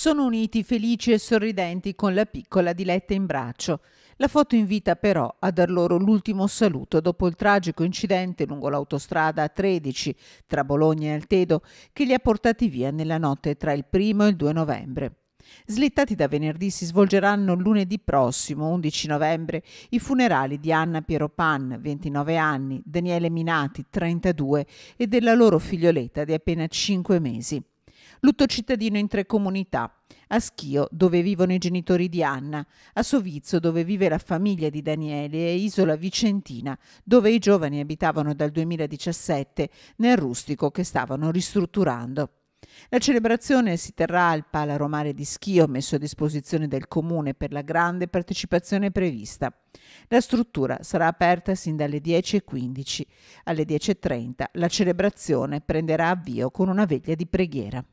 Sono uniti felici e sorridenti con la piccola diletta in braccio. La foto invita però a dar loro l'ultimo saluto dopo il tragico incidente lungo l'autostrada 13 tra Bologna e Altedo che li ha portati via nella notte tra il 1 e il 2 novembre. Slittati da venerdì si svolgeranno lunedì prossimo, 11 novembre, i funerali di Anna Pieropan, 29 anni, Daniele Minati, 32 e della loro figlioletta di appena 5 mesi. Lutto cittadino in tre comunità. A Schio, dove vivono i genitori di Anna, a Sovizzo, dove vive la famiglia di Daniele, e Isola Vicentina, dove i giovani abitavano dal 2017 nel rustico che stavano ristrutturando. La celebrazione si terrà al Pala Romare di Schio, messo a disposizione del comune per la grande partecipazione prevista. La struttura sarà aperta sin dalle 10.15. Alle 10.30 la celebrazione prenderà avvio con una veglia di preghiera.